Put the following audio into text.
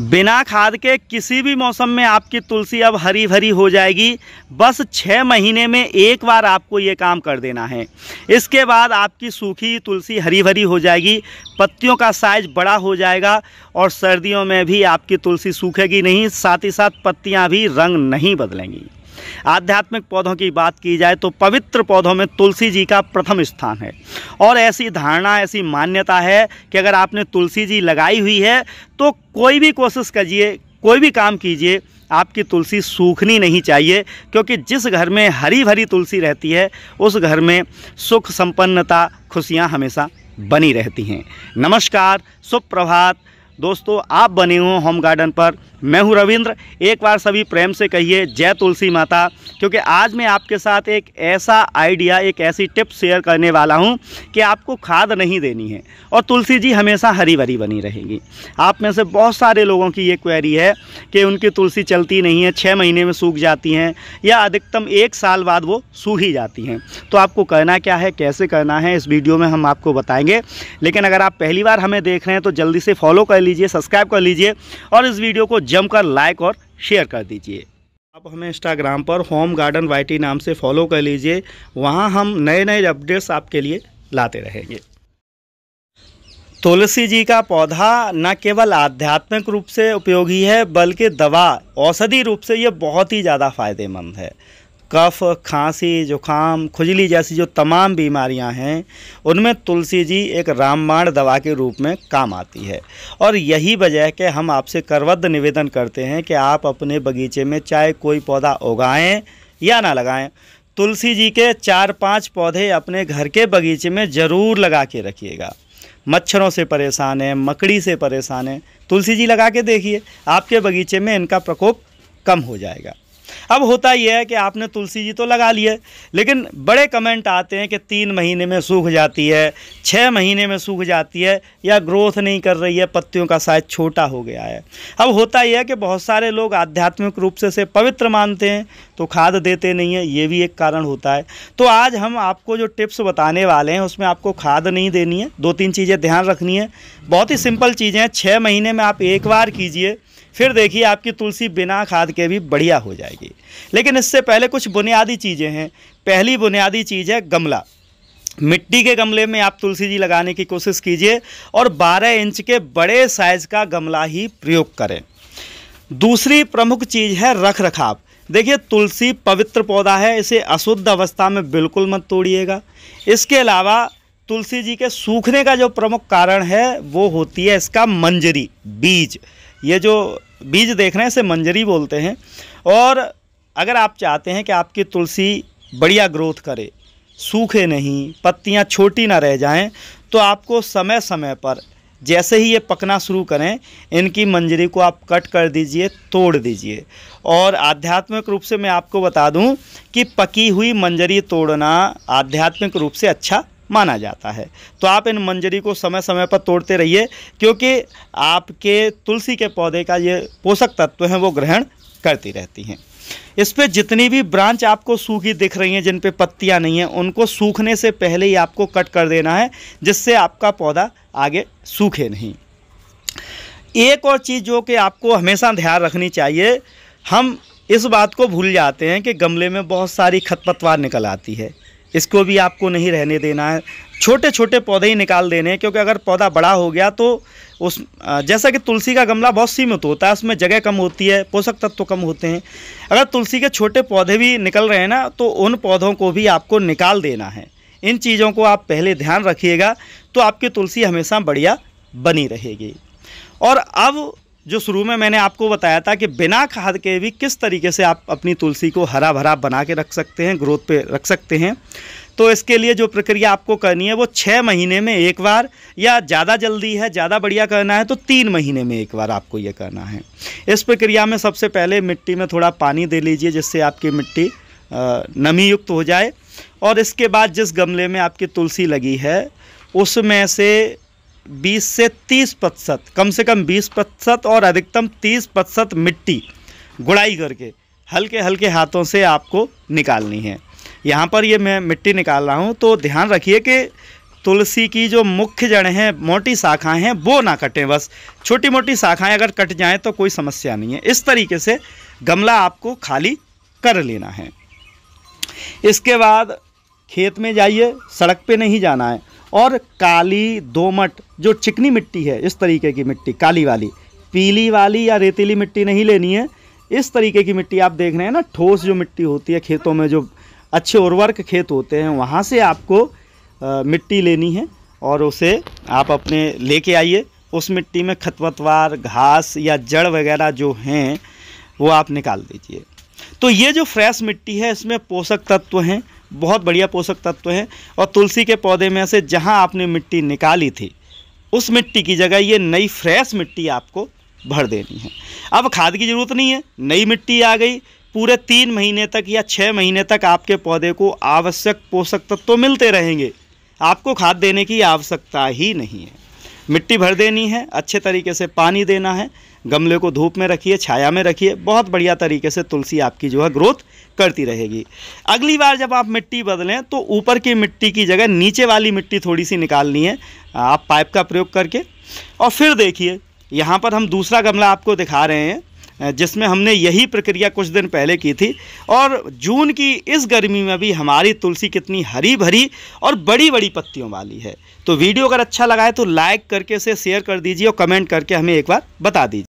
बिना खाद के किसी भी मौसम में आपकी तुलसी अब हरी भरी हो जाएगी बस छः महीने में एक बार आपको ये काम कर देना है इसके बाद आपकी सूखी तुलसी हरी भरी हो जाएगी पत्तियों का साइज बड़ा हो जाएगा और सर्दियों में भी आपकी तुलसी सूखेगी नहीं साथ ही साथ पत्तियाँ भी रंग नहीं बदलेंगी आध्यात्मिक पौधों की बात की जाए तो पवित्र पौधों में तुलसी जी का प्रथम स्थान है और ऐसी धारणा ऐसी मान्यता है कि अगर आपने तुलसी जी लगाई हुई है तो कोई भी कोशिश करिए कोई भी काम कीजिए आपकी तुलसी सूखनी नहीं चाहिए क्योंकि जिस घर में हरी भरी तुलसी रहती है उस घर में सुख संपन्नता खुशियाँ हमेशा बनी रहती हैं नमस्कार सुप्रभात दोस्तों आप बने हो होम गार्डन पर मैं हूं रविंद्र एक बार सभी प्रेम से कहिए जय तुलसी माता क्योंकि आज मैं आपके साथ एक ऐसा आइडिया एक ऐसी टिप शेयर करने वाला हूं कि आपको खाद नहीं देनी है और तुलसी जी हमेशा हरी भरी बनी रहेगी आप में से बहुत सारे लोगों की ये क्वेरी है कि उनकी तुलसी चलती नहीं है छः महीने में सूख जाती हैं या अधिकतम एक साल बाद वो सूख ही जाती हैं तो आपको करना क्या है कैसे करना है इस वीडियो में हम आपको बताएँगे लेकिन अगर आप पहली बार हमें देख रहे हैं तो जल्दी से फॉलो कर लीजिए सब्सक्राइब कर लीजिए और इस वीडियो को जमकर लाइक और शेयर कर दीजिए आप हमें इंस्टाग्राम पर होम गार्डन वाई नाम से फॉलो कर लीजिए वहाँ हम नए नए अपडेट्स आपके लिए लाते रहेंगे तुलसी जी का पौधा न केवल आध्यात्मिक रूप से उपयोगी है बल्कि दवा औषधि रूप से ये बहुत ही ज़्यादा फायदेमंद है कफ़ खांसी ज़ुकाम खुजली जैसी जो तमाम बीमारियां हैं उनमें तुलसी जी एक रामबाण दवा के रूप में काम आती है और यही वजह है कि हम आपसे करवद्ध निवेदन करते हैं कि आप अपने बगीचे में चाहे कोई पौधा उगाएं या ना लगाएं तुलसी जी के चार पांच पौधे अपने घर के बगीचे में ज़रूर लगा के रखिएगा मच्छरों से परेशान है मकड़ी से परेशान है तुलसी जी लगा के देखिए आपके बगीचे में इनका प्रकोप कम हो जाएगा अब होता यह है कि आपने तुलसी जी तो लगा लिए लेकिन बड़े कमेंट आते हैं कि तीन महीने में सूख जाती है छः महीने में सूख जाती है या ग्रोथ नहीं कर रही है पत्तियों का साइज छोटा हो गया है अब होता यह है कि बहुत सारे लोग आध्यात्मिक रूप से से पवित्र मानते हैं तो खाद देते नहीं है ये भी एक कारण होता है तो आज हम आपको जो टिप्स बताने वाले हैं उसमें आपको खाद नहीं देनी है दो तीन चीज़ें ध्यान रखनी है बहुत ही सिंपल चीज़ें हैं छः महीने में आप एक बार कीजिए फिर देखिए आपकी तुलसी बिना खाद के भी बढ़िया हो जाएगी लेकिन इससे पहले कुछ बुनियादी चीज़ें हैं पहली बुनियादी चीज़ है गमला मिट्टी के गमले में आप तुलसी जी लगाने की कोशिश कीजिए और 12 इंच के बड़े साइज़ का गमला ही प्रयोग करें दूसरी प्रमुख चीज़ है रख रखाव देखिए तुलसी पवित्र पौधा है इसे अशुद्ध अवस्था में बिल्कुल मत तोड़िएगा इसके अलावा तुलसी जी के सूखने का जो प्रमुख कारण है वो होती है इसका मंजरी बीज ये जो बीज देख रहे हैं इसे मंजरी बोलते हैं और अगर आप चाहते हैं कि आपकी तुलसी बढ़िया ग्रोथ करे सूखे नहीं पत्तियां छोटी ना रह जाएं तो आपको समय समय पर जैसे ही ये पकना शुरू करें इनकी मंजरी को आप कट कर दीजिए तोड़ दीजिए और आध्यात्मिक रूप से मैं आपको बता दूं कि पकी हुई मंजरी तोड़ना आध्यात्मिक रूप से अच्छा माना जाता है तो आप इन मंजरी को समय समय पर तोड़ते रहिए क्योंकि आपके तुलसी के पौधे का ये पोषक तत्व हैं वो ग्रहण करती रहती हैं इस पर जितनी भी ब्रांच आपको सूखी दिख रही हैं जिन पे पत्तियां नहीं हैं उनको सूखने से पहले ही आपको कट कर देना है जिससे आपका पौधा आगे सूखे नहीं एक और चीज़ जो कि आपको हमेशा ध्यान रखनी चाहिए हम इस बात को भूल जाते हैं कि गमले में बहुत सारी खतपतवार निकल आती है इसको भी आपको नहीं रहने देना है छोटे छोटे पौधे ही निकाल देने क्योंकि अगर पौधा बड़ा हो गया तो उस जैसा कि तुलसी का गमला बहुत सीमित होता है उसमें जगह कम होती है पोषक तत्व तो कम होते हैं अगर तुलसी के छोटे पौधे भी निकल रहे हैं ना तो उन पौधों को भी आपको निकाल देना है इन चीज़ों को आप पहले ध्यान रखिएगा तो आपकी तुलसी हमेशा बढ़िया बनी रहेगी और अब जो शुरू में मैंने आपको बताया था कि बिना खाद के भी किस तरीके से आप अपनी तुलसी को हरा भरा बना के रख सकते हैं ग्रोथ पे रख सकते हैं तो इसके लिए जो प्रक्रिया आपको करनी है वो छः महीने में एक बार या ज़्यादा जल्दी है ज़्यादा बढ़िया करना है तो तीन महीने में एक बार आपको ये करना है इस प्रक्रिया में सबसे पहले मिट्टी में थोड़ा पानी दे लीजिए जिससे आपकी मिट्टी नमी युक्त हो जाए और इसके बाद जिस गमले में आपकी तुलसी लगी है उसमें से 20 से 30 प्रतिशत कम से कम 20 प्रतिशत और अधिकतम 30 प्रतिशत मिट्टी गुड़ाई करके हल्के हल्के हाथों से आपको निकालनी है यहाँ पर ये मैं मिट्टी निकाल रहा हूँ तो ध्यान रखिए कि तुलसी की जो मुख्य जड़ें हैं मोटी शाखाएं हैं वो ना कटें बस छोटी मोटी शाखाएं अगर कट जाएं तो कोई समस्या नहीं है इस तरीके से गमला आपको खाली कर लेना है इसके बाद खेत में जाइए सड़क पे नहीं जाना है और काली दोमट जो चिकनी मिट्टी है इस तरीके की मिट्टी काली वाली पीली वाली या रेतीली मिट्टी नहीं लेनी है इस तरीके की मिट्टी आप देख रहे हैं ना ठोस जो मिट्टी होती है खेतों में जो अच्छे उर्वरक खेत होते हैं वहाँ से आपको आ, मिट्टी लेनी है और उसे आप अपने लेके आइए उस मिट्टी में खतपतवार घास या जड़ वगैरह जो हैं वो आप निकाल दीजिए तो ये जो फ्रेश मिट्टी है इसमें पोषक तत्व हैं बहुत बढ़िया पोषक तत्व हैं और तुलसी के पौधे में से जहाँ आपने मिट्टी निकाली थी उस मिट्टी की जगह ये नई फ्रेश मिट्टी आपको भर देनी है अब खाद की ज़रूरत नहीं है नई मिट्टी आ गई पूरे तीन महीने तक या छः महीने तक आपके पौधे को आवश्यक पोषक तत्व तो मिलते रहेंगे आपको खाद देने की आवश्यकता ही नहीं है मिट्टी भर देनी है अच्छे तरीके से पानी देना है गमले को धूप में रखिए छाया में रखिए बहुत बढ़िया तरीके से तुलसी आपकी जो है ग्रोथ करती रहेगी अगली बार जब आप मिट्टी बदलें तो ऊपर की मिट्टी की जगह नीचे वाली मिट्टी थोड़ी सी निकालनी है आप पाइप का प्रयोग करके और फिर देखिए यहाँ पर हम दूसरा गमला आपको दिखा रहे हैं जिसमें हमने यही प्रक्रिया कुछ दिन पहले की थी और जून की इस गर्मी में भी हमारी तुलसी कितनी हरी भरी और बड़ी बड़ी पत्तियों वाली है तो वीडियो अगर अच्छा लगा है तो लाइक करके इसे शेयर कर दीजिए और कमेंट करके हमें एक बार बता दीजिए